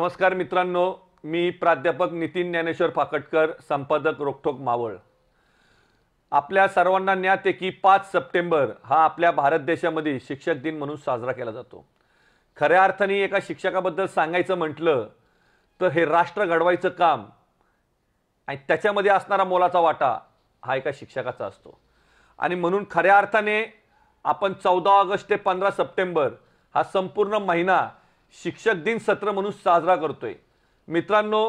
नमस्कार मित्रांनो मी प्राध्यापक नितीन ज्ञानेश्वर फाकटकर संपादक रोखोक मावळ आपल्या सर्वांना ज्ञात आहे की पाच सप्टेंबर हा आपल्या भारत देशामध्ये शिक्षक दिन म्हणून साजरा केला जातो खऱ्या अर्थाने एका शिक्षकाबद्दल सांगायचं म्हटलं तर हे राष्ट्र घडवायचं काम आणि त्याच्यामध्ये असणारा मोलाचा वाटा हा एका शिक्षकाचा असतो आणि म्हणून खऱ्या अर्थाने आपण चौदा ऑगस्ट ते पंधरा सप्टेंबर हा संपूर्ण महिना शिक्षक दिन सत्र म्हणून साजरा करतोय मित्रांनो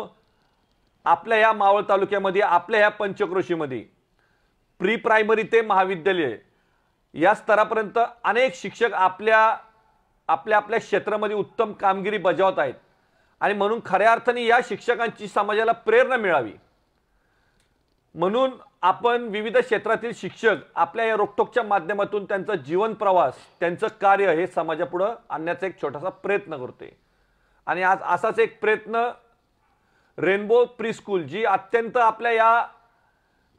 आपल्या या मावळ तालुक्यामध्ये आपल्या ह्या पंचक्रोशीमध्ये प्री प्रायमरी ते महाविद्यालय या स्तरापर्यंत अनेक शिक्षक आपल्या आपल्या आपल्या क्षेत्रामध्ये उत्तम कामगिरी बजावत आहेत आणि म्हणून खऱ्या अर्थाने या शिक्षकांची समाजाला प्रेरणा मिळावी म्हणून आपण विविध क्षेत्रातील शिक्षक आपल्या या रोखटोकच्या माध्यमातून त्यांचा जीवन प्रवास त्यांचं कार्य हे समाजापुढं आणण्याचा एक छोटासा प्रयत्न करते आणि आज असाच एक प्रयत्न रेनबो प्रीस्कूल जी अत्यंत आपल्या या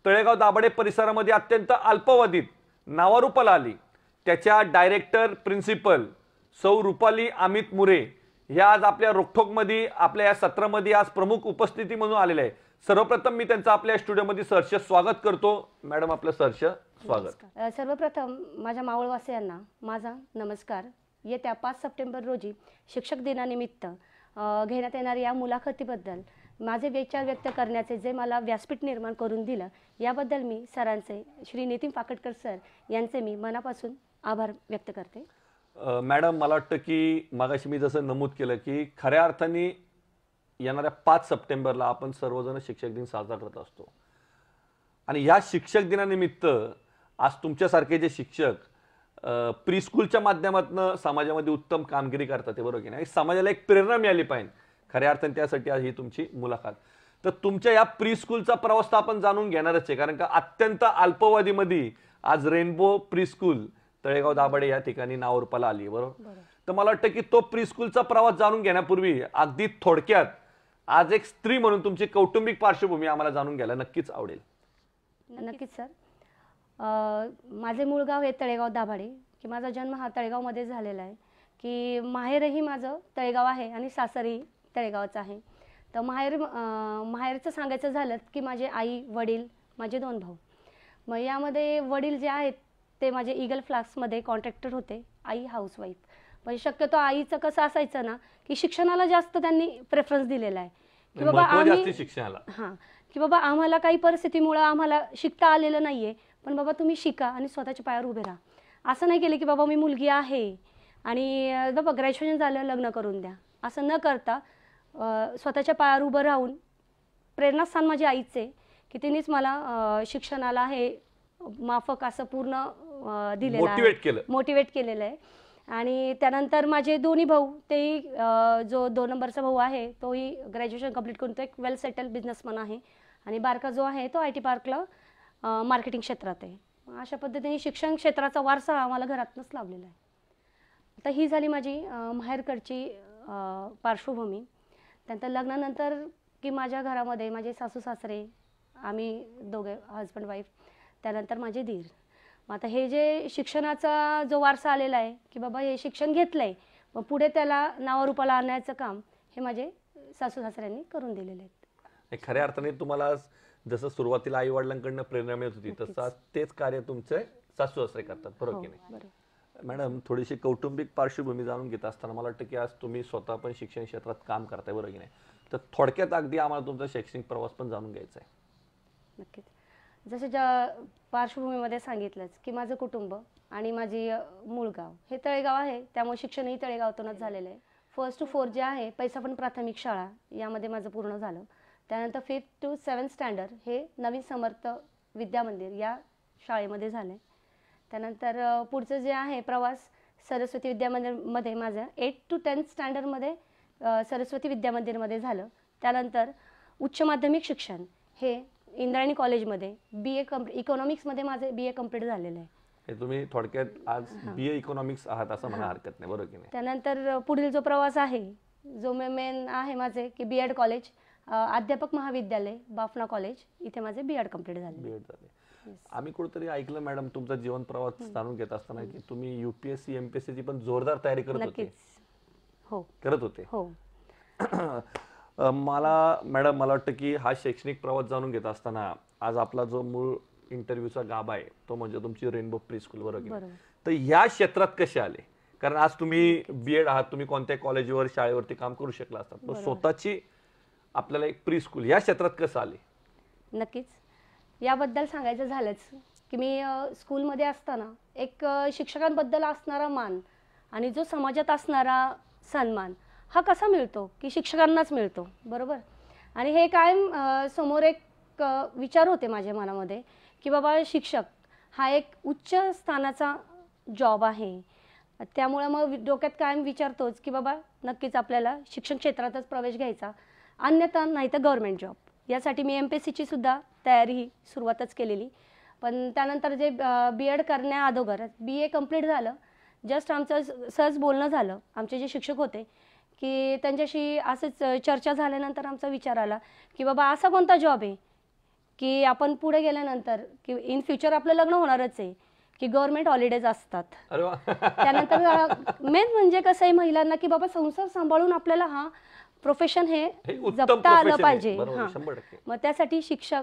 तळेगाव दाबडे परिसरामध्ये अत्यंत अल्पवधीत नावारूपाला आली त्याच्या डायरेक्टर प्रिन्सिपल सौ रुपाली अमित मुरे हे आज आपल्या रोखोकमध्ये आपल्या या सत्रामध्ये आज प्रमुख उपस्थिती म्हणून आलेल्या आहे सर्वप्रथम मी त्यांचं आपल्या स्टुडिओमध्ये सहर्ष स्वागत करतो मॅडम आपलं सहर्ष स्वागत सर्वप्रथम माझ्या मावळवासियांना माझा नमस्कार येत्या पाच सप्टेंबर रोजी शिक्षक दिनानिमित्त घेण्यात येणाऱ्या या मुलाखतीबद्दल माझे विचार व्यक्त करण्याचे जे मला व्यासपीठ निर्माण करून दिलं याबद्दल मी सरांचे श्री नितीन पाकटकर सर यांचे मी मनापासून आभार व्यक्त करते मॅडम मला वाटतं की मागाशी मी जसं नमूद केलं की खऱ्या अर्थाने येणाऱ्या पाच सप्टेंबरला आपण सर्वजण शिक्षक दिन साजरा करत असतो आणि या शिक्षक दिनानिमित्त आज तुमच्यासारखे जे शिक्षक प्रीस्कूलच्या माध्यमातून समाजामध्ये उत्तम कामगिरी करतात ते बरोबर की नाही समाजाला एक प्रेरणा मिळाली पाहिजे खऱ्या अर्थाने त्यासाठी आज ही तुमची मुलाखत तर तुमच्या या प्रीस्कूलचा प्रवास तर आपण जाणून घेणारच आहे कारण का अत्यंत अल्पवादीमध्ये आज रेनबो प्रीस्कूल तळेगाव दाबडे या ठिकाणी नावरूपाला आली बरोबर तर मला वाटतं की तो प्रीस्कूलचा प्रवास जाणून घेण्यापूर्वी अगदी थोडक्यात आज एक स्त्री म्हणून तुमची कौटुंबिक पार्श्वभूमी आम्हाला जाणून घ्यायला नक्कीच आवडेल नक्कीच सर माझे मूळ गाव हे तळेगाव दाभाडे की माझा जन्म हा तळेगावमध्ये झालेला आहे की माहेरही माझं तळेगाव आहे आणि सासरी तळेगावचं आहे तर माहेर माहेरचं सांगायचं झालं की माझे आई वडील माझे दोन भाऊ मग यामध्ये वडील जे आहेत ते माझे इगल फ्लास्कमध्ये कॉन्ट्रॅक्टर होते आई हाऊसवाईफ म्हणजे शक्यतो आईचं कसं असायचं ना की शिक्षणाला जास्त त्यांनी प्रेफरन्स दिलेला आहे की बाबा आम्ही शिक्षणाला हां की बाबा आम्हाला काही परिस्थितीमुळे आम्हाला शिकता आलेलं नाहीये पण बाबा तुम्ही शिका आणि स्वतःच्या पायावर उभे राहा असं नाही केलं की बाबा मी मुलगी आहे आणि बाबा ग्रॅज्युएशन झालं लग्न करून द्या असं न करता स्वतःच्या पायावर उभं राहून प्रेरणास्थान माझी आईचे की तिनेच मला शिक्षणाला हे माफक असं पूर्ण दिलेलं मोटिवेट केलेलं आहे आणि त्यानंतर माझे दोन्ही भाऊ तेही जो दोन नंबरचा भाऊ आहे तोही ग्रॅज्युएशन कंप्लीट करून तो एक वेल सेटल बिझनेसमन आहे आणि बारका जो आहे तो आय टी पार्कला मार्केटिंग क्षेत्रात आहे अशा पद्धतीने शिक्षण क्षेत्राचा वारसा आम्हाला घरातूनच लावलेला आहे आता ही झाली माझी माहेरकडची पार्श्वभूमी त्यानंतर लग्नानंतर की माझ्या घरामध्ये माझे सासू सासरे आम्ही दोघे हजबंड वाईफ त्यानंतर माझे धीर मग आता हे जे शिक्षणाचा जो वारसा आलेला आहे की बाबा हे शिक्षण घेतलं आहे मग पुढे त्याला नावारूपाला आणायचं काम हे माझे सासू सासऱ्यांनी करून दिलेले आहेत खऱ्या अर्थाने तुम्हाला जसं सुरुवातीला आई वडिलांकडनं प्रेरणा मिळत होती तसं तेच कार्य तुमचे सासू सासरे करतात बरोबर हो, की नाही मॅडम थोडीशी कौटुंबिक पार्श्वभूमी जाणून घेत असताना मला वाटतं की आज तुम्ही स्वतः पण शिक्षण क्षेत्रात काम करताय बरोबर की नाही तर थोडक्यात अगदी आम्हाला तुमचा शैक्षणिक प्रवास पण जाणून घ्यायचा आहे नक्कीच जसे ज्या पार्श्वभूमीमध्ये सांगितलंच की माझं कुटुंब आणि माझी मूळ गाव हे तळेगाव आहे त्यामुळे शिक्षणही तळेगावातूनच झालेलं आहे फर्स्ट टू फोर जे आहे पैसा पण प्राथमिक शाळा यामध्ये माझं पूर्ण झालं त्यानंतर फिफ्थ टू सेवन स्टँडर्ड हे नवीन समर्थ विद्यामंदिर या शाळेमध्ये झालं त्यानंतर पुढचं जे आहे प्रवास सरस्वती विद्यामंदिरमध्ये माझं एट टू टेन्थ स्टँडर्डमध्ये सरस्वती विद्यामंदिरमध्ये झालं त्यानंतर उच्च माध्यमिक शिक्षण हे इंद्रायणी कॉलेजमध्ये बी ए कम्प्ली इकॉनॉमिक्समध्ये माझे बी ए कम्प्लीट झालेलं आहे हे तुम्ही थोडक्यात आज बी ए इकॉनॉमिक्स आहात असं म्हणा हरकत नाही बरोबर की नाही त्यानंतर पुढील जो प्रवास आहे जो मे मेन आहे माझे की बी एड कॉलेज अध्यापक महाविद्यालय बाफना कॉलेज इथे माझे बी एड कम्प्लीट झाले बी एड झाले आम्ही कुठेतरी ऐकलं मॅडम तुमचा जीवन प्रवास जाणून घेत असताना की तुम्ही युपीएससी ची पण जोरदार तयारी करत होते हो करत होते हो मला मॅडम मला वाटतं की हा शैक्षणिक प्रवास जाणून घेत असताना आज आपला जो मूळ इंटरव्ह्यूचा गाभा आहे तो म्हणजे तुमची रेनबो प्री स्कूल वर तर या क्षेत्रात कसे आले कारण आज तुम्ही बी एड आहात तुम्ही कोणत्या कॉलेजवर शाळेवरती काम करू शकला असतात स्वतःची आपल्याला एक प्री स्कूल या क्षेत्रात कसं आले नक्कीच याबद्दल सांगायचं झालंच की मी स्कूलमध्ये असताना एक शिक्षकांबद्दल असणारा मान आणि जो समाजात असणारा सन्मान हा कसा मिळतो की शिक्षकांनाच मिळतो बरोबर आणि हे कायम समोर एक विचार होते माझ्या मनामध्ये की बाबा शिक्षक हा एक उच्च स्थानाचा जॉब आहे त्यामुळं मग डोक्यात कायम विचारतोच की बाबा नक्कीच आपल्याला शिक्षण क्षेत्रातच प्रवेश घ्यायचा अन्यथा नाही तर गव्हर्मेंट जॉब यासाठी मी एम पी एस सीची सुद्धा तयारी ही सुरुवातच केलेली पण त्यानंतर जे बी एड करण्या बी ए कम्प्लीट झालं जस्ट आमचं सहज बोलणं झालं आमचे जे शिक्षक होते की त्यांच्याशी असंच चर्चा झाल्यानंतर आमचा विचार आला की बाबा असा कोणता जॉब आहे की आपण पुढे गेल्यानंतर की इन फ्युचर आपलं लग्न होणारच आहे की गव्हर्नमेंट हॉलिडेज असतात त्यानंतर मेन म्हणजे कसं आहे महिलांना की बाबा संसार सांभाळून आपल्याला हा प्रोफेशन हे जपता आलं पाहिजे मग त्यासाठी शिक्षक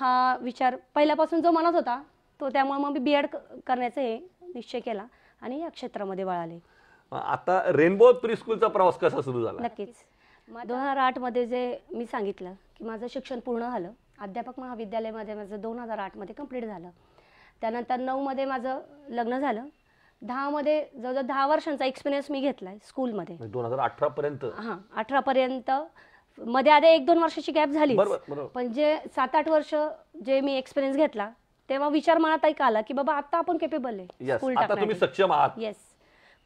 हा विचार पहिल्यापासून जो मनात होता तो त्यामुळे मग मी बी एड करण्याचं हे निश्चय केला आणि या क्षेत्रामध्ये वळाले आता रेनबो प्री स्कूलचा प्रवास कसा सुरू झाला नक्कीच दोन हजार आठ मध्ये जे मी सांगितलं की माझं शिक्षण पूर्ण झालं अध्यापक महाविद्यालयामध्ये माझं दोन हजार आठ मध्ये कम्प्लीट झालं त्यानंतर नऊ मध्ये माझं लग्न झालं मध्ये जवळजवळ दहा वर्षांचा एक्सपिरियन्स मी घेतलाय स्कूलमध्ये म्हणजे दोन हजार हा अठरा पर्यंत मध्ये आधी एक दोन वर्षाची गॅप झाली पण जे सात आठ वर्ष जे मी एक्सपिरियन्स घेतला तेव्हा विचार मनात एक आला की बाबा आता आपण केपेबल आहे स्कूल आता तुम्ही सक्षम आहात येस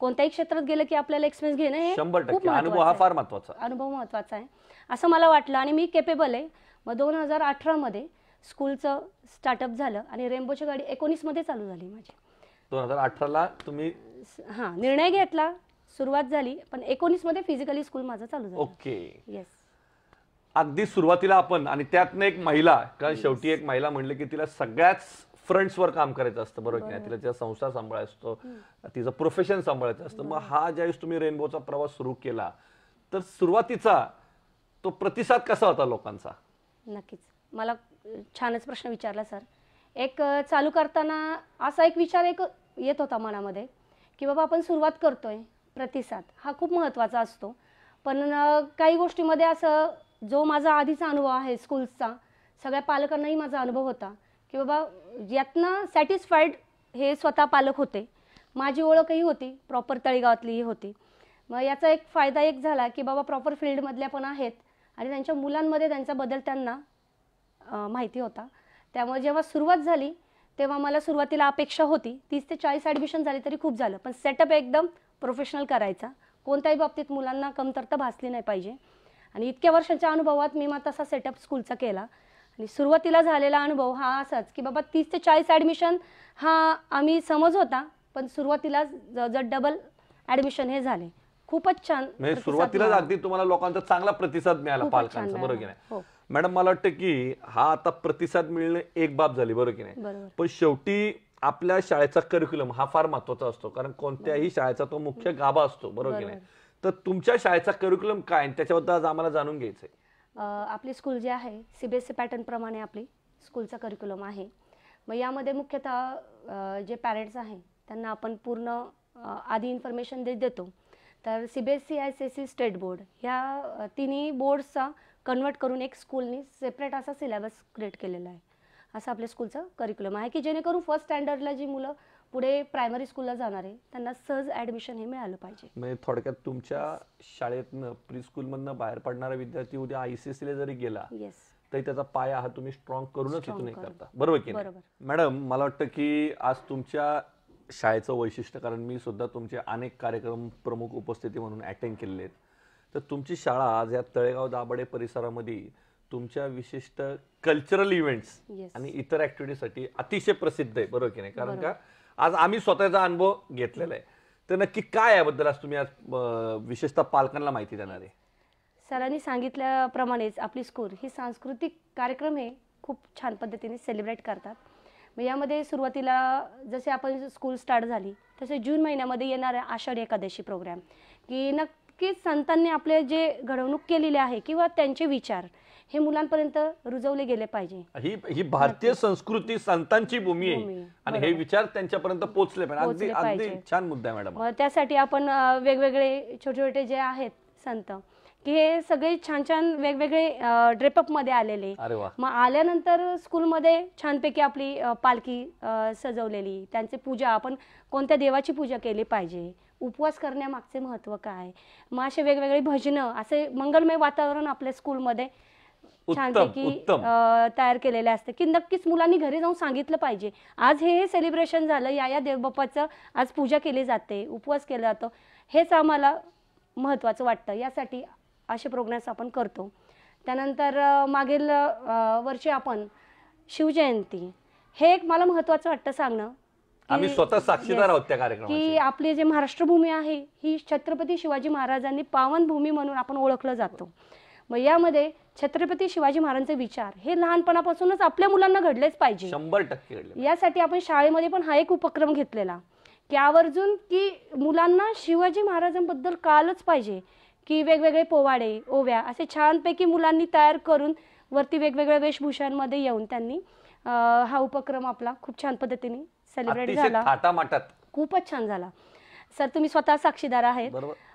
कोणत्याही क्षेत्रात गेलं की आपल्याला एक्सपिरियन्स घेणं हे अनुभव हा फार महत्वाचा अनुभव महत्वाचा आहे असं मला वाटलं आणि मी केपेबल आहे मग दोन हजार अठरामध्ये स्कूलचं स्टार्टअप झालं आणि रेम्बोची गाडी एकोणीसमध्ये चालू झाली माझी दोन हजार अठराला तुम्ही हा निर्णय घेतला सुरुवात झाली पण एकोणीसमध्ये फिजिकली स्कूल माझं चालू झालं ओके येस अगदी सुरुवातीला आपण आणि त्यातनं एक महिला कारण शेवटी एक महिला म्हणलं की तिला सगळ्याच फ्रंट्सवर काम करायचं असतं बरोबर की नाही तिला तिचा संसार सांभाळायचा असतो तिचं प्रोफेशन सांभाळायचं असतं मग हा ज्यावेळेस तुम्ही रेनबोचा प्रवास सुरू केला तर सुरुवातीचा तो प्रतिसाद कसा होता लोकांचा नक्कीच मला छानच प्रश्न विचारला सर एक चालू करताना असा एक विचार एक येत होता मनामध्ये की बाबा आपण सुरुवात करतोय प्रतिसाद हा खूप महत्त्वाचा असतो पण काही गोष्टीमध्ये असं जो माझा आधीचा अनुभव आहे स्कूल्सचा सगळ्या पालकांनाही माझा अनुभव होता की बाबा यातनं सॅटिस्फाईड हे स्वतः पालक होते माझी ओळखही होती प्रॉपर तळेगावातलीही होती मग याचा एक फायदा एक झाला की बाबा प्रॉपर फील्डमधल्या पण आहेत आणि त्यांच्या मुलांमध्ये त्यांचा बदल त्यांना माहिती होता त्यामुळे जेव्हा सुरुवात झाली तेव्हा मला सुरुवातीला अपेक्षा होती तीस ते चाळीस ॲडमिशन झाली तरी खूप झालं पण सेटअप एकदम प्रोफेशनल करायचा कोणत्याही बाबतीत मुलांना कमतरता भासली नाही पाहिजे आणि इतक्या वर्षांच्या अनुभवात मी मग तसा सेटअप स्कूलचा केला सुरुवातीला झालेला अनुभव हा असाच की बाबा तीस ते चाळीस ॲडमिशन हा आम्ही समज होता पण सुरुवातीला जर डबल ॲडमिशन हे झाले खूपच छान म्हणजे सुरुवातीला अगदी तुम्हाला लोकांचा चांगला प्रतिसाद मिळाला पालकांचा बरोबर की नाही हो. मॅडम मला वाटतं की हा आता प्रतिसाद मिळणं एक बाब झाली बरोबर की नाही पण शेवटी आपल्या शाळेचा करिक्युलम हा फार महत्वाचा असतो कारण कोणत्याही शाळेचा तो मुख्य गाभा असतो बरोबर की नाही तर तुमच्या शाळेचा करिक्युलम काय त्याच्याबद्दल आज आम्हाला जाणून घ्यायचंय आपली स्कूल जे आहे सी बी एस सी पॅटर्नप्रमाणे आपली स्कूलचा करिक्युलम आहे मग यामध्ये मुख्यतः जे पॅरेंट्स आहे त्यांना आपण पूर्ण आधी इन्फॉर्मेशन देत देतो तर C B S C I C S C state board ह्या तिन्ही बोर्ड्सचा कन्वर्ट करून एक स्कूलनी सेपरेट असा सिलेबस क्रिएट केलेला आहे असं आपल्या स्कूलचं करिक्युलम आहे की जेणेकरून फर्स्ट स्टँडर्डला जी मुलं पुढे प्रायमरी स्कूलला जाणार आहे त्यांना सहज ऍडमिशन हे मिळालं पाहिजे म्हणजे थोडक्यात तुमच्या शाळेतनं प्री स्कूल स्कूलमधनं बाहेर पडणारा विद्यार्थी उद्या ला जरी गेला येस तरी त्याचा पाया हा तुम्ही स्ट्रॉंग करूनच इथून करता बरोबर की मॅडम मला वाटतं की आज तुमच्या शाळेचं वैशिष्ट्य कारण मी सुद्धा तुमचे अनेक कार्यक्रम प्रमुख उपस्थिती म्हणून अटेंड केलेले आहेत तर तुमची शाळा आज या तळेगाव दाबडे परिसरामध्ये तुमच्या विशिष्ट कल्चरल इव्हेंट्स आणि इतर ऍक्टिव्हिटीसाठी अतिशय प्रसिद्ध आहे बरोबर की नाही कारण का आज आम्ही स्वतःचा अनुभव घेतलेला आहे तर नक्की काय याबद्दल आज तुम्ही आज विशेषतः पालकांना माहिती देणार आहे सरांनी सांगितल्याप्रमाणेच आपली स्कूल ही सांस्कृतिक कार्यक्रम हे खूप छान पद्धतीने सेलिब्रेट करतात मग यामध्ये सुरुवातीला जसे आपण स्कूल स्टार्ट झाली तसे जून महिन्यामध्ये येणारा आषाढी एकादशी प्रोग्राम की न नक्कीच संतांनी आपले जे घडवणूक केलेली आहे किंवा त्यांचे विचार हे मुलांपर्यंत रुजवले गेले पाहिजे ही ही भारतीय संस्कृती संतांची भूमी आहे आणि हे विचार त्यांच्यापर्यंत पोहोचले पाहिजे अगदी छान मुद्दा आहे मॅडम त्यासाठी आपण वेगवेगळे छोटे छोटे जे आहेत संत की हे सगळे छान छान वेगवेगळे ड्रेपअप मध्ये आलेले मग आल्यानंतर स्कूलमध्ये छानपैकी आपली पालखी सजवलेली त्यांची पूजा आपण कोणत्या देवाची पूजा केली पाहिजे उपवास करण्यामागचे महत्त्व काय मग असे वेगवेगळी भजनं असे मंगलमय वातावरण आपल्या स्कूलमध्ये छानपैकी तयार केलेले असते की नक्कीच मुलांनी घरी जाऊन सांगितलं पाहिजे आज हे सेलिब्रेशन झालं या या देवबाप्पाचं आज पूजा केली जाते उपवास केला जातो हेच आम्हाला महत्त्वाचं वाटतं यासाठी असे प्रोग्राम्स आपण करतो त्यानंतर मागील वर्षी आपण शिवजयंती हे एक मला महत्त्वाचं वाटतं सांगणं आम्ही स्वतः साक्षीदार आहोत त्या की आपली जे महाराष्ट्रभूमी आहे ही छत्रपती शिवाजी महाराजांनी पावन भूमी म्हणून आपण ओळखलं जातो मग यामध्ये छत्रपती शिवाजी महाराजांचे विचार हे लहानपणापासूनच आपल्या मुलांना घडलेच पाहिजे शंभर टक्के यासाठी आपण शाळेमध्ये पण हा एक उपक्रम घेतलेला की आवर्जून की मुलांना शिवाजी महाराजांबद्दल कालच पाहिजे की वेगवेगळे पोवाडे ओव्या असे छानपैकी मुलांनी तयार करून वरती वेगवेगळ्या वेशभूषांमध्ये येऊन त्यांनी हा उपक्रम आपला खूप छान पद्धतीने सेलिब्रेट झाला खूपच छान झाला सर तुम्ही स्वतः साक्षीदार आहेत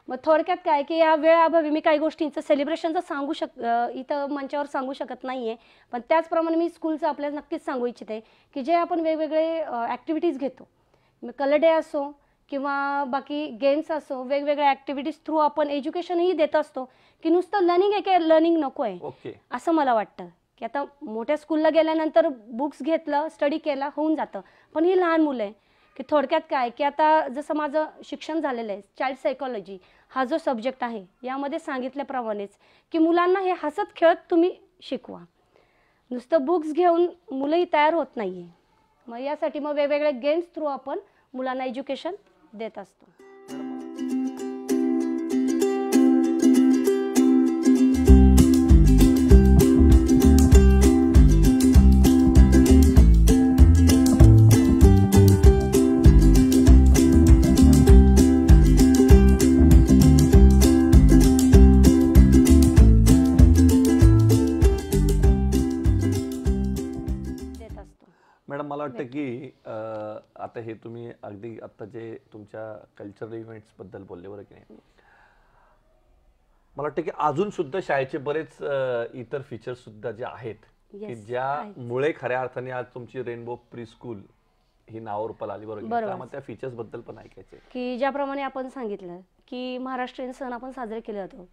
मग थोडक्यात काय की या वेळाअभावी मी काही गोष्टींचं सेलिब्रेशनचं सांगू शक इथं मंचावर सांगू शकत नाहीये पण त्याचप्रमाणे मी स्कूलचं आपल्याला नक्कीच सांगू इच्छिते की जे आपण वेगवेगळे ऍक्टिव्हिटीज घेतो कलर डे असो किंवा बाकी गेम्स असो वेगवेगळ्या ऍक्टिव्हिटीज थ्रू आपण एज्युकेशनही देत असतो की नुसतं लर्निंग आहे की लर्निंग नको आहे असं मला वाटतं की आता मोठ्या स्कूलला गेल्यानंतर बुक्स घेतलं स्टडी केला होऊन जातं पण ही लहान मुलं आहे की थोडक्यात काय की आता जसं माझं शिक्षण झालेलं आहे चाइल्ड सायकॉलॉजी हा जो सब्जेक्ट आहे यामध्ये सांगितल्याप्रमाणेच की मुलांना हे हसत खेळत तुम्ही शिकवा नुसतं बुक्स घेऊन मुलंही तयार होत नाही आहे मग यासाठी मग वेगवेगळे गेम्स थ्रू आपण मुलांना एज्युकेशन देत असतो मला वाटतं की आता हे तुम्ही अगदी आता जे तुमच्या कल्चरल इव्हेंट्स बद्दल बोलले बरं की नाही मला वाटतं की अजून सुद्धा शाळेचे बरेच इतर फीचर्स सुद्धा जे आहेत की ज्यामुळे खऱ्या अर्थाने आज तुमची रेनबो प्री स्कूल ही नावारूपाला आली बरोबर त्या फीचर्स बद्दल पण ऐकायचे की ज्याप्रमाणे आपण सांगितलं की महाराष्ट्रीयन सण आपण साजरे केले जातो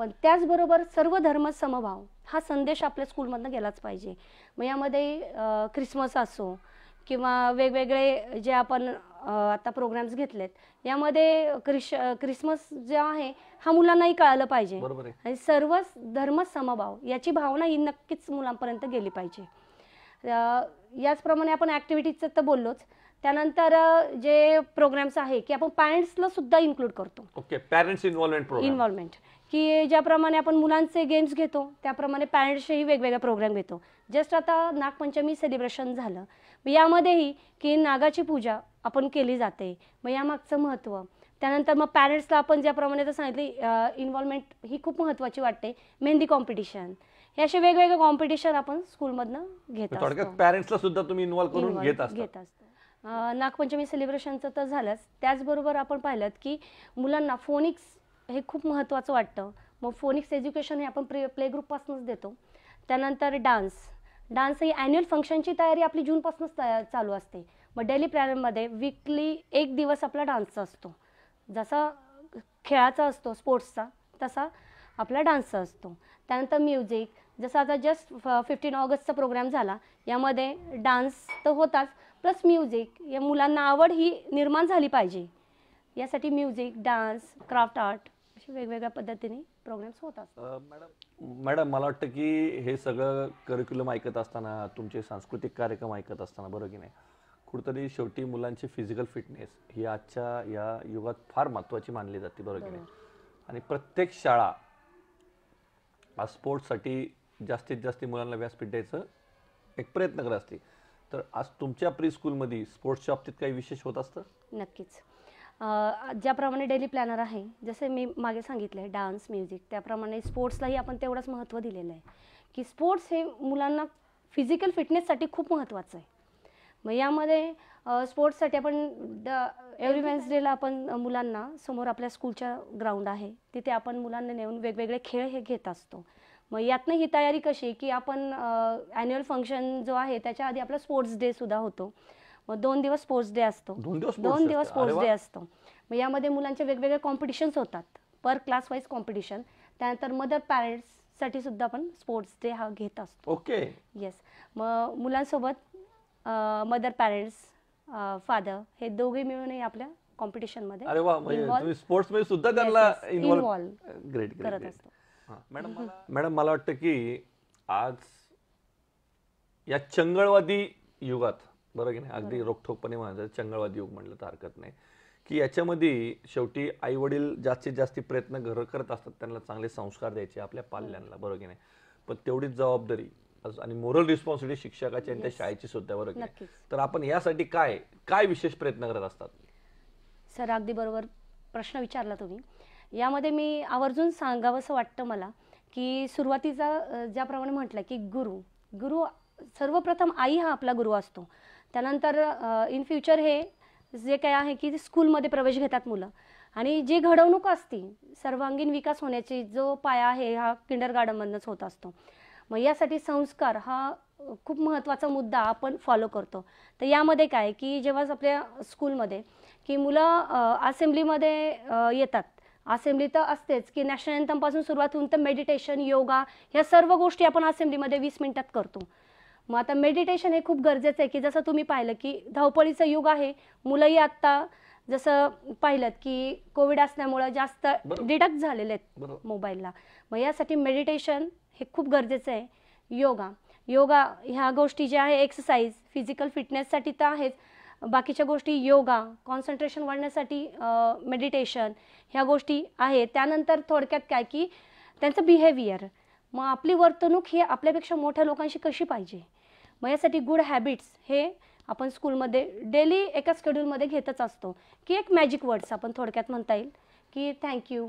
पण त्याचबरोबर सर्व धर्म समभाव हा संदेश आपल्या स्कूलमधनं गेलाच पाहिजे मग यामध्ये ख्रिसमस असो किंवा वेगवेगळे जे आपण आता प्रोग्राम्स घेतलेत यामध्ये क्रिश क्रिसमस जे आहे हा मुलांनाही कळालं पाहिजे आणि सर्व धर्म समभाव याची भावना ही नक्कीच मुलांपर्यंत गेली पाहिजे याचप्रमाणे आपण ॲक्टिव्हिटीजचं तर बोललोच त्यानंतर जे प्रोग्राम्स आहे की आपण पॅरेंट्सला सुद्धा इन्क्लूड करतो ओके पॅरेंट्स इन्व्हॉल्वमेंट इन्व्हॉल्वमेंट की ज्याप्रमाणे आपण मुलांचे गेम्स घेतो त्याप्रमाणे पॅरेंट्सचेही वेगवेगळे प्रोग्राम घेतो जस्ट आता नागपंचमी सेलिब्रेशन झालं यामध्येही की नागाची पूजा आपण केली जाते मग यामागचं महत्त्व त्यानंतर मग पॅरेंट्सला आपण ज्याप्रमाणे तर सांगितले इन्व्हॉल्वमेंट ही खूप महत्त्वाची वाटते मेहंदी कॉम्पिटिशन हे असे वेगवेगळे कॉम्पिटिशन आपण स्कूलमधनं घेत असतो पॅरेंट्सला सुद्धा तुम्ही इन्व्हॉल्व करून घेत असतो नागपंचमी सेलिब्रेशनचं तर झालंच त्याचबरोबर आपण पाहिलं की मुलांना फोनिक्स हे खूप महत्त्वाचं वाटतं मग फोनिक्स एज्युकेशन हे आपण प्रे प्ले ग्रुपपासूनच देतो त्यानंतर डान्स डान्स ही ॲन्युअल फंक्शनची तयारी आपली जूनपासूनच तया चालू असते मग डेली प्लॅनमध्ये वीकली एक दिवस आपला डान्सचा असतो जसा खेळाचा असतो स्पोर्ट्सचा तसा आपला डान्सचा असतो त्यानंतर म्युझिक जसं आता जस्ट फिफ्टीन ऑगस्टचा प्रोग्राम झाला यामध्ये डान्स तर होताच प्लस म्युझिक या मुलांना आवड ही निर्माण झाली पाहिजे यासाठी म्युझिक डान्स क्राफ्ट आर्ट वेगवेगळ्या पद्धतीने प्रोग्राम्स होत असतात मॅडम मॅडम मला वाटतं की हे सगळं करिक्युलम ऐकत असताना तुमचे सांस्कृतिक कार्यक्रम ऐकत असताना बरोबर की नाही कुठेतरी शेवटी मुलांची फिजिकल फिटनेस ही आजच्या या युगात फार महत्त्वाची मानली जाते बरोबर की नाही आणि प्रत्येक शाळा स्पोर्ट्ससाठी जास्तीत जास्त मुलांना व्यासपीठ द्यायचं एक प्रयत्न करत असते तर आज तुमच्या प्री स्कूलमध्ये स्पोर्ट्सच्या बाबतीत काही विशेष होत असतं नक्कीच ज्याप्रमाणे डेली प्लॅनर आहे जसे मी मागे सांगितलं आहे डान्स म्युझिक त्याप्रमाणे स्पोर्ट्सलाही आपण तेवढंच महत्त्व दिलेलं आहे की स्पोर्ट्स हे मुलांना फिजिकल फिटनेससाठी खूप महत्त्वाचं आहे मग यामध्ये स्पोर्ट्ससाठी आपण द एव्हरी वेन्सडेला आपण मुलांना समोर आपल्या स्कूलच्या ग्राउंड आहे तिथे आपण मुलांना नेऊन वेगवेगळे खेळ हे घेत असतो मग यातनं ही तयारी कशी की आपण ॲन्युअल फंक्शन जो आहे त्याच्या आधी आपला स्पोर्ट्स डे सुद्धा होतो मग दोन दिवस स्पोर्ट्स डे असतो दोन दिवस स्पोर्ट्स डे असतो मग यामध्ये मुलांचे वेगवेगळे कॉम्पिटिशन्स होतात पर क्लास वाईज कॉम्पिटिशन त्यानंतर मदर साठी सुद्धा आपण स्पोर्ट्स डे हा घेत असतो ओके येस मग मुलांसोबत मदर पॅरेंट्स फादर हे दोघे मिळूनही आपल्या कॉम्पिटिशनमध्ये अरे स्पोर्ट्स म्हणजे मध्ये सुद्धा त्यांना ग्रेट करत असतो मॅडम मॅडम मला वाटतं की आज या चंगळवादी युगात बरं की नाही अगदी रोखठोकपणे म्हणायचं चंगळवादी योग म्हटलं तर हरकत नाही की याच्यामध्ये शेवटी आई वडील जास्तीत जास्त प्रयत्न घर करत असतात त्यांना चांगले संस्कार द्यायचे आपल्या पाल्यांना बरोबर की नाही पण तेवढीच जबाबदारी आणि मोरल रिस्पॉन्सिबिलिटी शिक्षकाची आणि त्या शाळेची सुद्धा बरोबर तर आपण यासाठी काय काय विशेष प्रयत्न करत असतात सर अगदी बरोबर प्रश्न विचारला तुम्ही यामध्ये मी आवर्जून सांगावं असं वाटतं मला की सुरुवातीचा ज्याप्रमाणे म्हटलं की गुरु गुरु सर्वप्रथम आई हा आपला गुरु असतो त्यानंतर इन फ्युचर हे जे काय आहे की स्कूलमध्ये प्रवेश घेतात मुलं आणि जी घडवणूक असती सर्वांगीण विकास होण्याची जो पाया आहे हा किंडर गार्डनमधनंच होत असतो मग यासाठी संस्कार हा खूप महत्त्वाचा मुद्दा आपण फॉलो करतो तर यामध्ये काय की जेव्हा आपल्या स्कूलमध्ये की मुलं असेंब्लीमध्ये येतात असेंब्ली तर असतेच की नॅशनल एन्थमपासून सुरुवात होऊन तर मेडिटेशन योगा ह्या सर्व गोष्टी आपण असेंब्लीमध्ये वीस मिनिटात करतो मग आता मेडिटेशन हे खूप गरजेचं आहे की जसं तुम्ही पाहिलं की धावपळीचं युग आहे मुलंही आत्ता जसं पाहिलं की कोविड असल्यामुळं जास्त डिडक्ट झालेले आहेत मोबाईलला मग यासाठी मेडिटेशन हे खूप गरजेचं आहे योगा योगा ह्या गोष्टी ज्या आहे एक्सरसाइज फिजिकल फिटनेससाठी तर आहेच बाकीच्या गोष्टी योगा कॉन्सन्ट्रेशन वाढण्यासाठी मेडिटेशन ह्या गोष्टी आहे त्यानंतर थोडक्यात काय की त्यांचं बिहेवियर मग आपली वर्तणूक ही आपल्यापेक्षा मोठ्या लोकांशी कशी पाहिजे मग यासाठी गुड हॅबिट्स हे आपण स्कूलमध्ये डेली एका स्केड्यूलमध्ये घेतच असतो की एक मॅजिक वर्ड्स आपण थोडक्यात म्हणता येईल की थँक्यू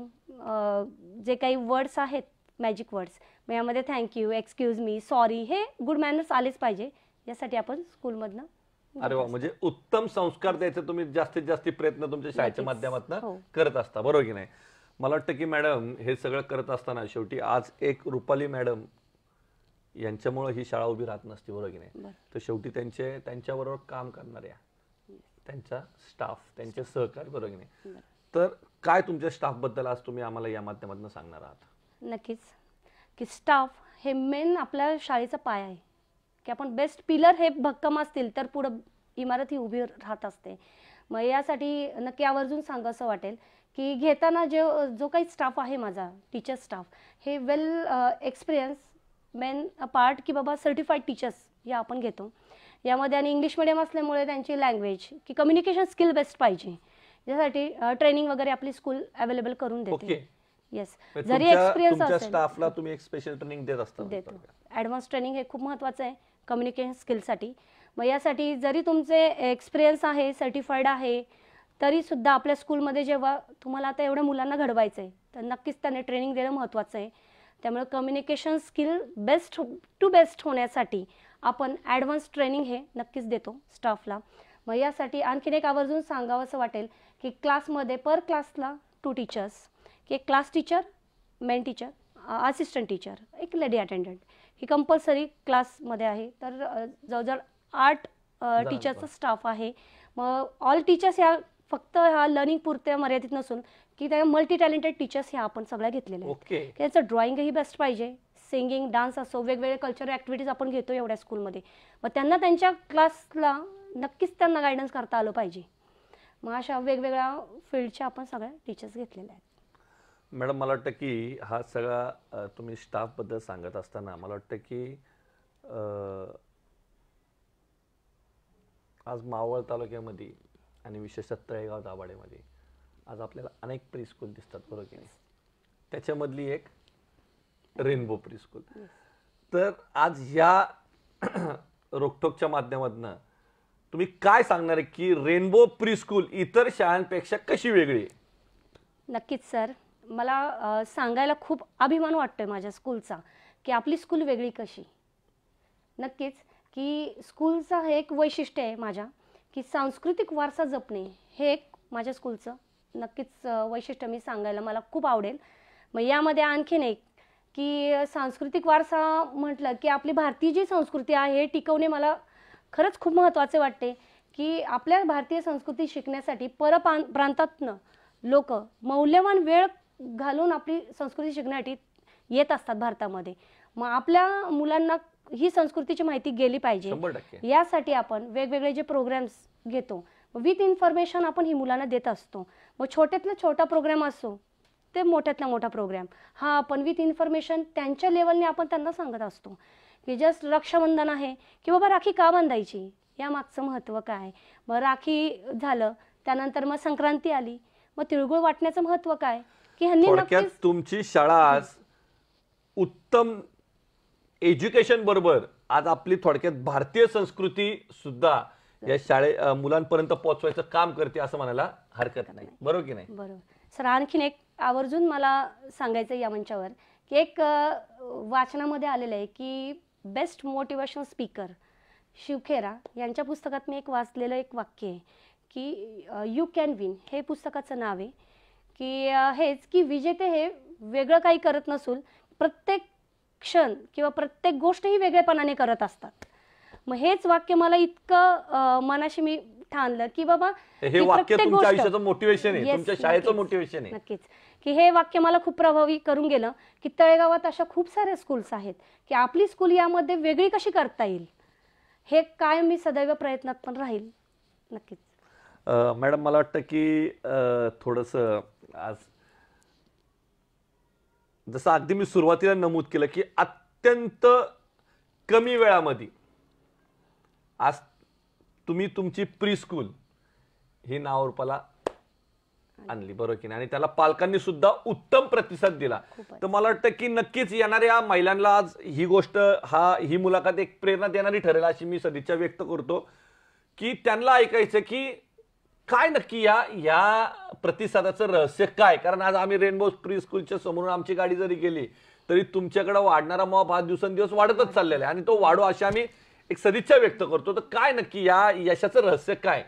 जे काही वर्ड्स आहेत मॅजिक वर्ड्स मग यामध्ये थँक्यू एक्सक्यूज मी सॉरी हे गुड मॅनर्स आलेच पाहिजे यासाठी आपण स्कूलमधनं अरे वा म्हणजे उत्तम संस्कार द्यायचे तुम्ही जास्तीत जास्त प्रयत्न तुमच्या शाळेच्या माध्यमातून हो. करत असता बरोबर की नाही मला वाटतं की मॅडम हे सगळं करत असताना शेवटी आज एक रुपाली मॅडम यांच्यामुळे ही शाळा उभी राहत नसती बरोबर की नाही तर शेवटी त्यांचे त्यांच्याबरोबर काम करणाऱ्या त्यांचा स्टाफ त्यांचे सहकार बरोबर की नाही तर काय तुमच्या स्टाफ बद्दल आज तुम्ही आम्हाला या माध्यमातून सांगणार आहात नक्कीच की स्टाफ हे मेन आपल्या शाळेचा पाया आहे की आपण बेस्ट पिलर हे भक्कम असतील तर पुढं इमारत ही उभी राहत असते मग यासाठी नक्की आवर्जून सांग असं वाटेल की घेताना जे जो काही स्टाफ आहे माझा टीचर स्टाफ हे well experience uh, main part की बाबा सर्टिफाईड टीचर्स या आपण घेतो यामध्ये आणि इंग्लिश मिडियम असल्यामुळे त्यांची लँग्वेज की कम्युनिकेशन स्किल बेस्ट पाहिजे यासाठी ट्रेनिंग वगैरे आपली स्कूल अवेलेबल करून देते येस म्हणजे जरी एक्सपिरियन्स असेल स्टाफला तुम्ही एक स्पेशल ट्रेनिंग देत असता देतो ॲडव्हान्स ट्रेनिंग हे खूप महत्वाचं आहे कम्युनिकेशन स्किलसाठी मग यासाठी जरी तुमचे एक्सपिरियन्स आहे सर्टिफाईड आहे तरी सुद्धा आपल्या स्कूलमध्ये जेव्हा तुम्हाला आता एवढ्या मुलांना घडवायचं आहे तर नक्कीच त्यांना ट्रेनिंग देणं महत्वाचं आहे त्यामुळे communication skill best to best होण्यासाठी आपण ॲडव्हान्स ट्रेनिंग हे नक्कीच देतो स्टाफला मग यासाठी आणखीन एक आवर्जून सांगावं असं वाटेल की क्लासमध्ये पर क्लासला टू टीचर्स की एक class teacher main teacher assistant teacher एक लेडी अटेंडंट ही कंपल्सरी क्लासमध्ये आहे तर जवळजवळ आठ टीचरचा स्टाफ आहे मग ऑल टीचर्स ह्या फक्त ह्या लर्निंग पुरत्या मर्यादित नसून की त्या मल्टी टॅलेंटेड टीचर्स ह्या आपण सगळ्या घेतलेल्या आहेत त्याचं ड्रॉइंगही बेस्ट पाहिजे सिंगिंग डान्स असो वेगवेगळे कल्चरल ऍक्टिव्हिटीज आपण घेतो एवढ्या स्कूलमध्ये मग त्यांना त्यांच्या क्लासला नक्कीच त्यांना गायडन्स करता आलं पाहिजे मग अशा वेगवेगळ्या फील्डच्या आपण सगळ्या टीचर्स घेतलेल्या आहेत मॅडम मला वाटतं की हा सगळा तुम्ही स्टाफबद्दल सांगत असताना मला वाटतं की आज मावळ तालुक्यामध्ये आणि विशेषतः तळेगाव दाभाडेमध्ये आज आपल्याला अनेक प्री स्कूल दिसतात बरोबर की नाही त्याच्यामधली एक रेनबो प्री स्कूल तर आज या रोकटोकच्या माध्यमातून तुम्ही काय सांगणार की रेनबो प्री स्कूल इतर शाळांपेक्षा कशी वेगळी आहे नक्कीच सर मला सांगायला खूप अभिमान वाटतोय माझ्या स्कूलचा की आपली स्कूल वेगळी कशी नक्कीच की स्कूलचा हे एक वैशिष्ट्य आहे माझ्या की सांस्कृतिक वारसा जपणे हे एक माझ्या स्कूलचं नक्कीच वैशिष्ट्य मी सांगायला मला खूप आवडेल मग यामध्ये आणखीन एक की सांस्कृतिक वारसा म्हटलं की आपली भारतीय जी संस्कृती आहे हे टिकवणे मला खरंच खूप महत्त्वाचे वाटते की आपल्या भारतीय संस्कृती शिकण्यासाठी परप्रां प्रांतातनं लोक मौल्यवान वेळ घालून आपली संस्कृती शिकण्यासाठी येत असतात भारतामध्ये मग आपल्या मुलांना ही संस्कृतीची माहिती गेली पाहिजे यासाठी आपण वेगवेगळे जे प्रोग्राम्स घेतो विथ इन्फॉर्मेशन आपण ही मुलांना देत असतो मग छोट्यातला छोटा प्रोग्राम असो ते मोठ्यातला मोठा प्रोग्राम हा आपण विथ इन्फॉर्मेशन त्यांच्या लेवलने आपण त्यांना सांगत असतो की जस्ट रक्षाबंधन आहे की बाबा राखी का बांधायची या मागचं महत्त्व काय मग राखी झालं त्यानंतर मग संक्रांती आली मग तिळगुळ वाटण्याचं महत्त्व काय की ह्यांनी तुमची शाळा आज उत्तम एज्युकेशन बरोबर आज आपली थोडक्यात भारतीय संस्कृती सुद्धा या शाळे मुलांपर्यंत पोहोचवायचं काम करते असं म्हणायला हरकत नाही बरोबर की नाही बरोबर सर आणखीन एक आवर्जून मला सांगायचं या मंचावर की एक वाचनामध्ये आलेलं आहे की बेस्ट मोटिवेशन स्पीकर शिवखेरा यांच्या पुस्तकात मी एक वाचलेलं एक वाक्य आहे की यू कॅन विन हे पुस्तकाचं नाव आहे की हेच की विजेते हे वेगळं काही करत नसून प्रत्येक क्षण किंवा प्रत्येक गोष्ट ही वेगळेपणाने करत असतात मग हेच वाक्य मला इतकं मनाशी मी ठाणलं की बाबा हे वाक्य तुमच्या आयुष्याचं आहे तुमच्या शाळेचं मोटिवेशन आहे नक्कीच की हे वाक्य मला खूप प्रभावी करून गेलं की तळेगावात अशा खूप साऱ्या स्कूल्स आहेत की आपली स्कूल यामध्ये वेगळी कशी करता येईल हे काय मी सदैव प्रयत्नात पण राहील नक्कीच मॅडम मला वाटतं की थोडस आज जसं अगदी मी सुरुवातीला नमूद केलं की अत्यंत कमी वेळामध्ये आज तुम्ही तुमची प्री स्कूल ही नावरूपाला आणली बरोबर की नाही आणि त्याला पालकांनी सुद्धा उत्तम प्रतिसाद दिला तर मला वाटतं की नक्कीच येणाऱ्या महिलांना आज ही गोष्ट हा ही मुलाखत एक प्रेरणा देणारी ठरेल अशी मी सदिच्छा व्यक्त करतो की त्यांना ऐकायचं की काय नक्की या या प्रतिसादाचं रहस्य काय कारण आज आम्ही रेनबो प्री स्कूलच्या समोरून आमची गाडी जरी गेली तरी तुमच्याकडे वाढणारा मॉप हा दिवसेंदिवस वाढतच चाललेला आहे आणि तो वाढो अशी आम्ही एक सदिच्छा व्यक्त करतो तर काय नक्की या यशाचं रहस्य काय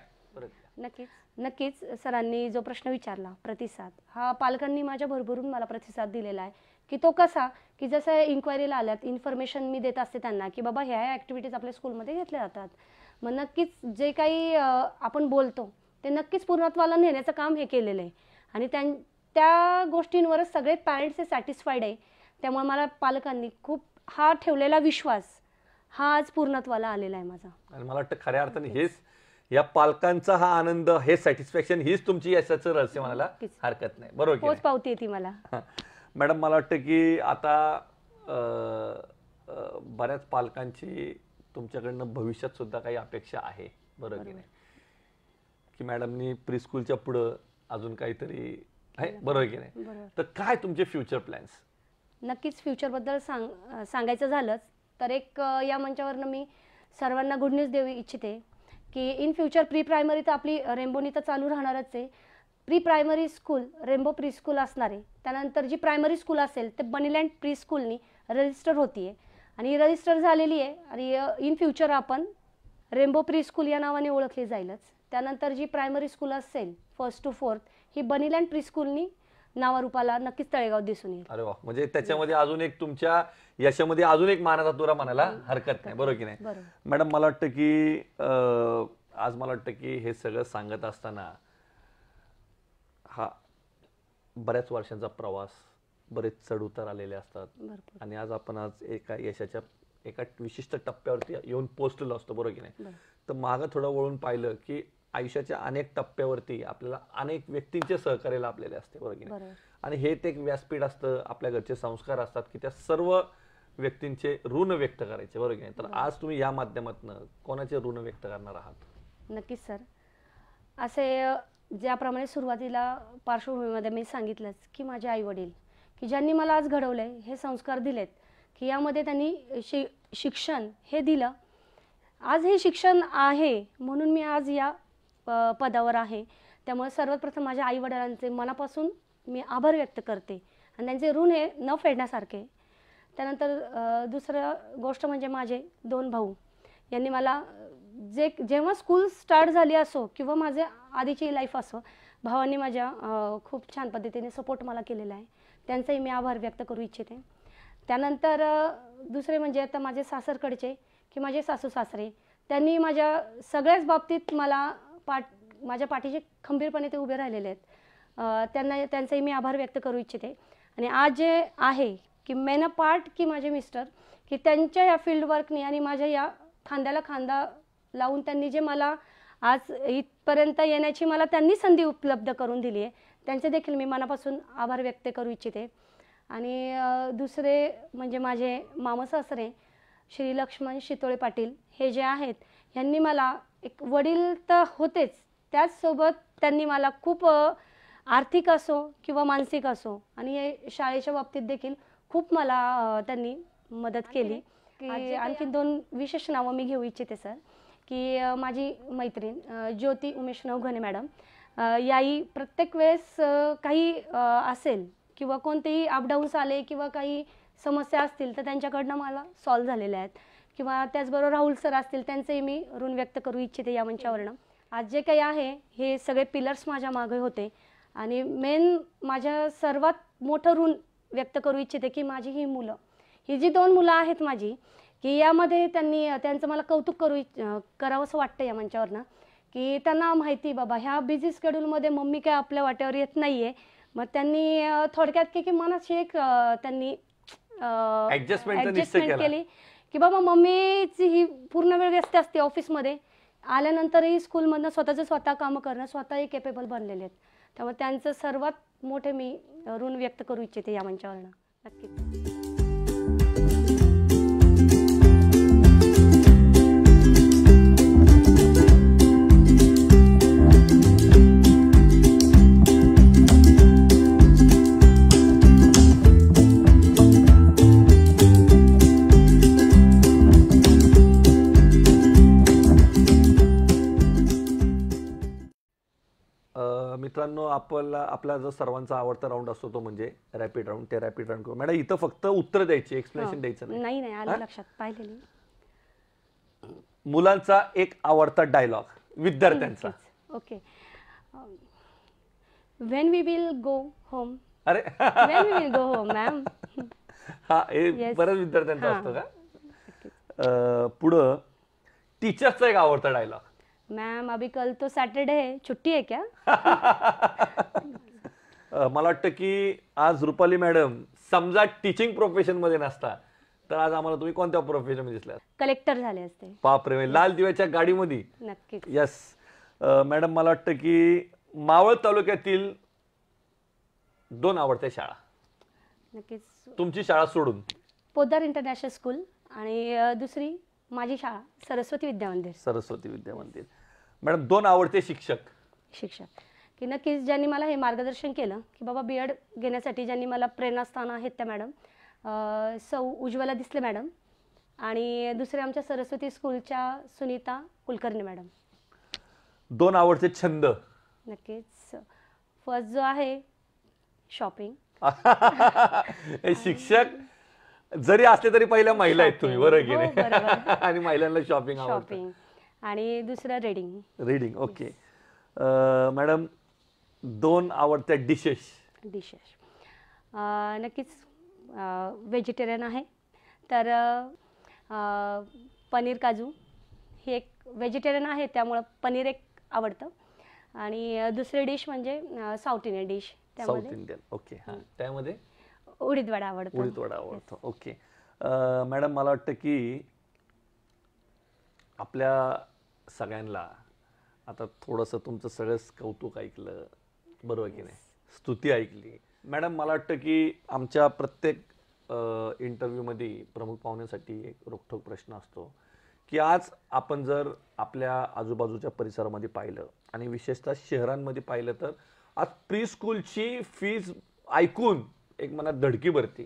नक्कीच नक्कीच सरांनी जो प्रश्न विचारला प्रतिसाद हा पालकांनी माझ्या भरभरून मला प्रतिसाद दिलेला आहे की तो कसा की जसं इन्क्वायरीला आल्यात इन्फॉर्मेशन मी देत असते त्यांना की बाबा ह्या ह्या ॲक्टिव्हिटीज आपल्या स्कूलमध्ये घेतल्या जातात मग नक्कीच जे काही आपण बोलतो ते नक्कीच पूर्णत्वाला नेण्याचं काम हे केलेलं आहे आणि त्यां त्या गोष्टींवरच सगळे पॅरेंट्स हे सॅटिस्फाईड आहे त्यामुळे मला पालकांनी खूप हा ठेवलेला विश्वास हा आज पूर्णत्वाला आलेला आहे माझा आणि मला वाटतं खऱ्या अर्थाने हेच या पालकांचा हा आनंद हे सॅटिस्फॅक्शन हीच तुमची याच्याचं रहस्य म्हणायला हरकत नाही बरोबर पोच पावती ती मला मॅडम मला वाटतं की आता बऱ्याच पालकांची तुमच्याकडनं भविष्यात सुद्धा काही अपेक्षा आहे बरोबर की नाही की मॅडमनी प्रीस्कूलच्या पुढं अजून काहीतरी आहे बरोबर की नाही तर काय तुमचे फ्युचर प्लॅन्स नक्कीच फ्युचरबद्दल सांग सांगायचं झालंच तर एक या मंचावरनं मी सर्वांना गुड न्यूज देऊ इच्छिते की इन फ्युचर प्री प्रायमरी तर आपली रेम्बोनी तर चालू राहणारच आहे pre primary school Rainbow pre school असणारे त्यानंतर जी प्रायमरी स्कूल असेल ते बनीलँड प्री स्कूलनी रजिस्टर होती आहे आणि रजिस्टर झालेली आहे आणि इन फ्युचर आपण रेम्बो प्री स्कूल या नावाने ओळखली जाईलच त्यानंतर जी प्रायमरी स्कूल असेल फर्स्ट टू फोर्थ ही बनीलँड प्री स्कूलनी नावारूपाला नक्कीच तळेगाव दिसून येईल अरे वा म्हणजे त्याच्यामध्ये अजून एक तुमच्या यशामध्ये अजून एक मानाचा तुरा म्हणायला हरकत नाही बरोबर की नाही मॅडम मला वाटतं की आज मला वाटतं की हे सगळं सांगत असताना हा बऱ्याच वर्षांचा प्रवास बरेच चढ उतार आलेले असतात आणि आज आपण आज एका यशाच्या एका विशिष्ट टप्प्यावरती येऊन पोचलेलो असतो बरोबर की नाही तर मागं थोडं वळून पाहिलं की आयुष्याच्या अनेक टप्प्यावरती आपल्याला अनेक व्यक्तींचे सहकार्य लाभलेले असते बरं की आणि हे ते एक व्यासपीठ असतं आपल्या घरचे संस्कार असतात की त्या सर्व व्यक्तींचे ऋण व्यक्त करायचे बरोबर की नाही तर आज तुम्ही या माध्यमातून कोणाचे ऋण व्यक्त करणार आहात नक्कीच सर असे ज्याप्रमाणे सुरुवातीला पार्श्वभूमीमध्ये मी सांगितलंच की माझे आई वडील की ज्यांनी मला आज घडवलंय हे संस्कार दिलेत की यामध्ये त्यांनी शि शिक्षण हे दिलं आज हे शिक्षण आहे म्हणून मी आज या प पदावर आहे त्यामुळे सर्वप्रथम माझ्या आईवडिलांचे मनापासून मी आभार व्यक्त करते आणि त्यांचे ऋण हे न फेडण्यासारखे त्यानंतर दुसरं गोष्ट म्हणजे माझे दोन भाऊ यांनी मला जे जेव्हा स्कूल स्टार्ट झाली असो किंवा माझे आधीची लाईफ असो भावांनी माझ्या खूप छान पद्धतीने सपोर्ट मला केलेला आहे त्यांचाही मी आभार व्यक्त करू इच्छिते त्यानंतर दुसरे म्हणजे आता माझे सासरकडचे की माझे सासू सासरे त्यांनी माझ्या सगळ्याच बाबतीत मला पाठ माझ्या पाठीचे खंबीरपणे ते उभे राहिलेले आहेत त्यांना त्यांचाही मी आभार व्यक्त करू इच्छिते आणि आज जे आहे की मेन अ पार्ट की माझे मिस्टर की त्यांच्या या फील्डवर्कने आणि माझ्या या खांद्याला खांदा लावून त्यांनी जे मला आज इथपर्यंत येण्याची मला त्यांनी संधी उपलब्ध करून दिली आहे त्यांचे देखील मी मनापासून आभार व्यक्त करू इच्छिते आणि दुसरे म्हणजे माझे मामसासरे श्री लक्ष्मण शितोळे पाटील हे जे आहेत यांनी मला एक वडील तर होतेच त्याचसोबत त्यांनी मला खूप आर्थिक असो किंवा मानसिक असो आणि शाळेच्या बाबतीत देखील खूप मला त्यांनी मदत केली की आणखी दोन विशेष नावं मी घेऊ इच्छिते सर की माझी मैत्रीण ज्योती उमेश नवघने मॅडम याई प्रत्येक वेळेस काही असेल किंवा कोणतेही अपडाऊन्स आले किंवा काही समस्या असतील तर त्यांच्याकडनं मला सॉल्व झालेल्या आहेत किंवा त्याचबरोबर राहुल सर असतील त्यांचंही मी ऋण व्यक्त करू इच्छिते या मंचावरनं आज जे काही आहे हे सगळे पिलर्स माझ्या मागे होते आणि मेन माझ्या सर्वात मोठं ऋण व्यक्त करू इच्छिते की माझी ही मुलं ही जी दोन मुलं आहेत माझी की यामध्ये त्यांनी त्यांचं मला कौतुक करू इच्छ करावंसं वाटतं या मंचावरनं की त्यांना माहिती बाबा ह्या बिझी स्केड्यूलमध्ये मम्मी काय आपल्या वाट्यावर येत नाही आहे मग त्यांनी थोडक्यात की मनाशी एक त्यांनी ॲडजस्टमेंट केली की बाबा मम्मीची ही पूर्ण वेळ व्यस्त असते ऑफिसमध्ये आल्यानंतरही स्कूलमधनं स्वतःचं स्वतः कामं करणं स्वतःही केपेबल बनलेले आहेत त्यामुळे त्यांचं सर्वात मोठे मी ऋण व्यक्त करू इच्छिते या मंचावरनं नक्कीच मित्रांनो आपला आपला जो सर्वांचा आवडता राऊंड असतो तो म्हणजे रॅपिड राऊंड ते रॅपिड राऊंड करू मॅडम इथं फक्त उत्तर द्यायची एक्सप्लेनेशन हो. द्यायचं नाही नाही लक्षात मुलांचा एक आवडता डायलॉग विद्यार्थ्यांचा okay when we will go home अरे we will go home ma'am हा हे विद्यार्थ्यांचा असतो का पुढ पुढं टीचरचा एक आवडता डायलॉग मॅम अभी कल तो सॅटरडे आहे छुट्टी आहे क्या मला वाटतं की आज रुपाली मॅडम समजा टीचिंग प्रोफेशन मध्ये नसता तर आज आम्हाला तुम्ही कोणत्या प्रोफेशन मध्ये दिसल्या कलेक्टर झाले असते बापरे म्हणजे लाल दिव्याच्या गाडीमध्ये नक्की यस मॅडम मला वाटतं की मावळ तालुक्यातील दोन आवडत्या शाळा नक्कीच तुमची शाळा सोडून पोदार इंटरनॅशनल स्कूल आणि दुसरी माझी शाळा सरस्वती विद्या मंदिर सरस्वती विद्या मंदिर मॅडम दोन आवडते शिक्षक शिक्षक की नक्कीच ज्यांनी मला हे मार्गदर्शन केलं की बाबा बी एड घेण्यासाठी ज्यांनी मला प्रेरणास्थान आहेत त्या मॅडम सौ उज्ज्वला दिसले मॅडम आणि दुसरे आमच्या सरस्वती स्कूलच्या सुनीता कुलकर्णी मॅडम दोन आवडते छंद नक्कीच फर्स्ट जो आहे शॉपिंग शिक्षक जरी असले तरी पहिल्या महिला आहेत तुम्ही बरं की हो, नाही आणि महिलांना शॉपिंग आवडतं शॉपिंग आणि दुसरं रेडिंग रीडिंग ओके मॅडम दोन आवडत्या डिशेस डिशेस नक्कीच व्हेजिटेरियन आहे तर पनीर काजू हे एक व्हेजिटेरियन आहे त्यामुळं पनीर एक आवडतं आणि दुसरी डिश म्हणजे south Indian dish south Indian okay हां त्यामध्ये उडीदवाडा आवडतो उडीद आवडतो ओके मॅडम मला वाटतं की आपल्या सगळ्यांना आता थोडंसं तुमचं सगळंच कौतुक ऐकलं बरोबर की नाही स्तुती ऐकली मॅडम मला वाटतं की आमच्या प्रत्येक इंटरव्ह्यूमध्ये प्रमुख पाहुण्यासाठी एक रोखठोक प्रश्न असतो की आज आपण जर आपल्या आजूबाजूच्या परिसरामध्ये पाहिलं आणि विशेषतः शहरांमध्ये पाहिलं तर आज प्री स्कूलची फीज ऐकून एक मनात धडकी भरती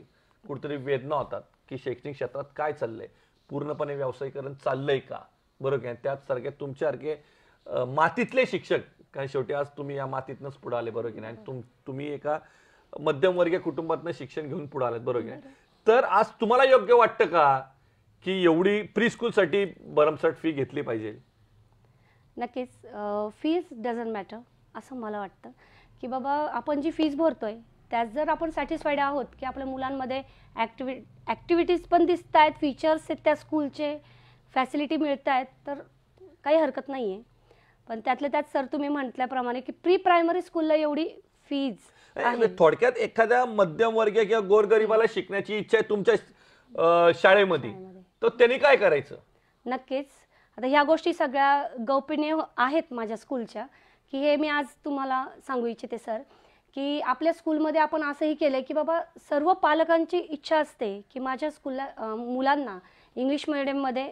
कुठेतरी वेदना होतात की शैक्षणिक क्षेत्रात काय चाललंय पूर्णपणे व्यावसायीकरण चाललंय का बरोबर काय त्याचसारखे तुमच्यासारखे मातीतले शिक्षक काय शेवटी आज तुम्ही या मातीतनंच पुढे आले बरोबर की आणि तुम्ही एका मध्यमवर्गीय कुटुंबातनं शिक्षण घेऊन पुढे आलेत बरोबर तर आज तुम्हाला योग्य वाटतं का की एवढी प्री स्कूलसाठी भरमसाठ फी घेतली पाहिजे नक्कीच फीज डझंट मॅटर असं मला वाटतं की बाबा आपण जी फीज भरतोय त्यात जर आपण सॅटिस्फाईड आहोत की आपल्या मुलांमध्ये ॲक्टिव्हि ॲक्टिव्हिटीज पण दिसत आहेत फीचर्स आहेत त्या स्कूलचे फॅसिलिटी मिळत आहेत तर काही हरकत नाही आहे पण त्यातल्या त्यात सर तुम्ही म्हटल्याप्रमाणे की प्री प्रायमरी स्कूलला एवढी फीज म्हणजे थोडक्यात एखाद्या मध्यमवर्गीय किंवा गोरगरिबाला शिकण्याची इच्छा आहे तुमच्या शाळेमध्ये तर त्यांनी काय करायचं नक्कीच आता ह्या गोष्टी सगळ्या गौपनीय आहेत माझ्या स्कूलच्या की हे मी आज तुम्हाला सांगू इच्छिते सर की आपल्या स्कूलमध्ये आपण असंही केलं की बाबा सर्व पालकांची इच्छा असते की माझ्या स्कूलला मुलांना इंग्लिश मीडियममध्ये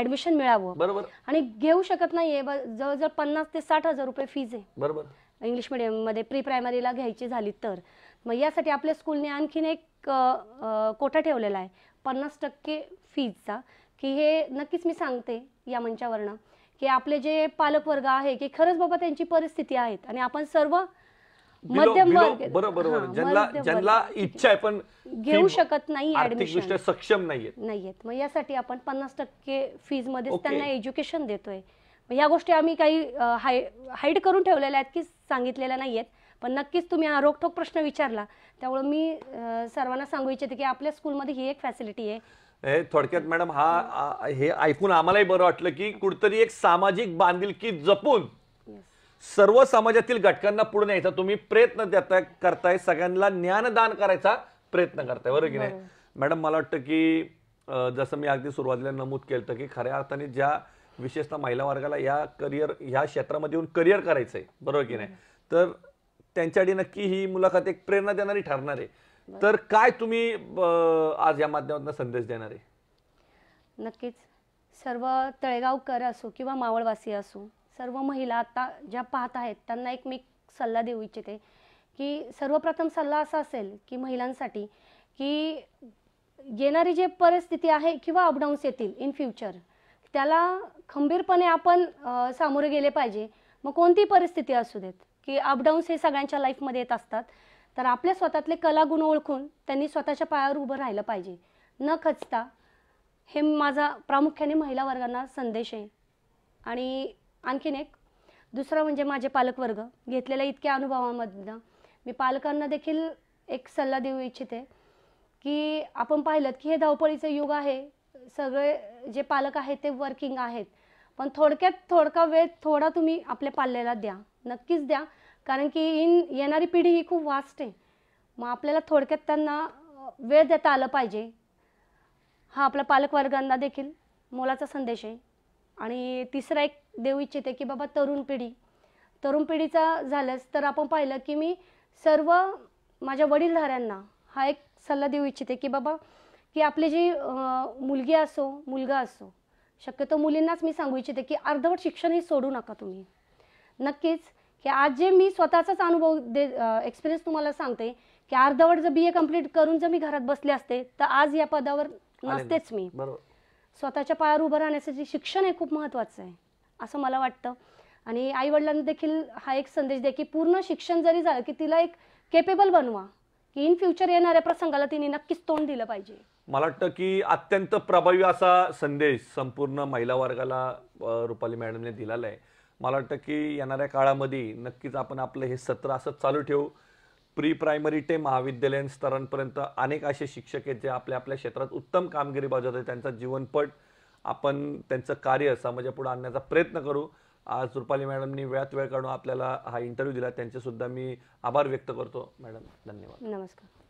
ऍडमिशन मिळावं बरोबर आणि घेऊ शकत नाहीये ब- जवळजवळ पन्नास ते साठ हजार रुपये फीज आहे बरोबर इंग्लिश मिडियममध्ये प्री प्रायमरीला घ्यायची झाली तर मग यासाठी आपल्या स्कूलने आणखीन एक कोटा ठेवलेला आहे पन्नास टक्के फीजचा की हे नक्कीच मी सांगते या मंचावरनं की आपले जे पालकवर्ग आहे की खरंच बाबा त्यांची परिस्थिती आहेत आणि आपण सर्व मध्यम वर्ग बरोबर ज्यांना इच्छा आहे पण घेऊ शकत नाही ऍडमिशन सक्षम नाहीयेत नाहीयेत मग यासाठी आपण पन्नास टक्के फीज मध्ये त्यांना एज्युकेशन देतोय या गोष्टी आम्ही काही हाईड करून ठेवलेल्या आहेत की सांगितलेल्या नाही आहेत पण नक्कीच तुम्ही हा रोखोक प्रश्न विचारला त्यामुळे मी सर्वांना सांगू इच्छिते की आपल्या स्कूलमध्ये ही एक फॅसिलिटी आहे थोडक्यात मॅडम हा हे ऐकून आम्हालाही बरं वाटलं की कुठतरी एक सामाजिक बांधिलकी जपून सर्व समाजातील घटकांना पुढे न्यायचा तुम्ही प्रयत्न देताय करताय सगळ्यांना ज्ञानदान करायचा प्रयत्न करताय बरोबर की नाही मॅडम मला वाटतं की जसं मी अगदी सुरुवातीला नमूद केलं की खऱ्या अर्थाने ज्या विशेषतः महिला वर्गाला या करिअर ह्या क्षेत्रामध्ये येऊन करिअर करायचं आहे बरोबर की नाही तर त्यांच्यासाठी नक्की ही मुलाखत एक प्रेरणा देणारी ठरणार आहे तर काय तुम्ही आज या माध्यमातून संदेश देणार आहे नक्कीच सर्व तळेगावकर असो किंवा मावळवासी असो सर्व महिला आत्ता ज्या पाहत आहेत त्यांना एक मी सल्ला देऊ इच्छिते की सर्वप्रथम सल्ला असा असेल की महिलांसाठी की येणारी जे परिस्थिती आहे किंवा अपडाऊन्स येतील इन फ्युचर त्याला खंबीरपणे आपण सामोरे गेले पाहिजे मग कोणती परिस्थिती असू देत की अपडाऊन्स हे सगळ्यांच्या लाईफमध्ये येत असतात तर आपल्या स्वतःतले कलागुण ओळखून त्यांनी स्वतःच्या पायावर उभं राहिलं पाहिजे न खचता हे माझा प्रामुख्याने महिला वर्गांना संदेश आहे आणि आणखीन एक दुसरं म्हणजे माझे पालकवर्ग घेतलेल्या इतक्या अनुभवामधनं मी पालकांना देखील एक सल्ला देऊ इच्छिते की आपण पाहिलं की हे धावपळीचं युग आहे सगळे जे पालक आहेत ते वर्किंग आहेत पण थोडक्यात थोडका वेळ थोडा तुम्ही आपल्या पाल्याला द्या नक्कीच द्या कारण की इन येणारी पिढी ही खूप वास्ट आहे मग आपल्याला थोडक्यात त्यांना वेळ देता आलं पाहिजे हा आपल्या पालकवर्गांना देखील मोलाचा संदेश आहे आणि तिसरा एक देऊ इच्छिते की बाबा तरुण पिढी तरुण पिढीचा झालंच तर आपण पाहिलं की मी सर्व माझ्या वडीलधाऱ्यांना हा एक सल्ला देऊ इच्छिते की बाबा की आपली जी मुलगी असो मुलगा असो शक्यतो मुलींनाच मी सांगू इच्छिते की अर्धवट शिक्षण हे सोडू नका तुम्ही नक्कीच की आज जे मी स्वतःचाच अनुभव दे एक्सपिरियन्स तुम्हाला सांगते की अर्धवट जर बी ए कम्प्लीट करून जर मी घरात बसले असते तर आज या पदावर नसतेच मी बरोबर स्वतःच्या पायावर उभं राहण्याचं जे शिक्षण हे खूप महत्वाचं आहे असं मला वाटतं आणि आईवडिलांना देखील हा एक संदेश द्या की पूर्ण शिक्षण जरी झालं की तिला एक केपेबल बनवा की इन फ्युचर येणाऱ्या प्रसंगाला तिने नक्कीच तोंड दिलं पाहिजे मला वाटतं की अत्यंत प्रभावी असा संदेश संपूर्ण महिला वर्गाला रुपाली मॅडमने दिलेला आहे मला वाटतं की येणाऱ्या काळामध्ये नक्कीच आपण आपलं हे सत्र असं चालू ठेवू प्री प्रायमरी ते महाविद्यालयीन स्तरांपर्यंत अनेक असे शिक्षक आहेत जे आपल्या आपल्या क्षेत्रात उत्तम कामगिरी बजावत आहेत त्यांचा जीवनपट आपण त्यांचं कार्य समाजापुढे आणण्याचा प्रयत्न करू आज रुपाली मॅडमनी वेळात वेळ काढून आपल्याला हा इंटरव्ह्यू दिला त्यांचेसुद्धा मी आभार व्यक्त करतो मॅडम धन्यवाद नमस्कार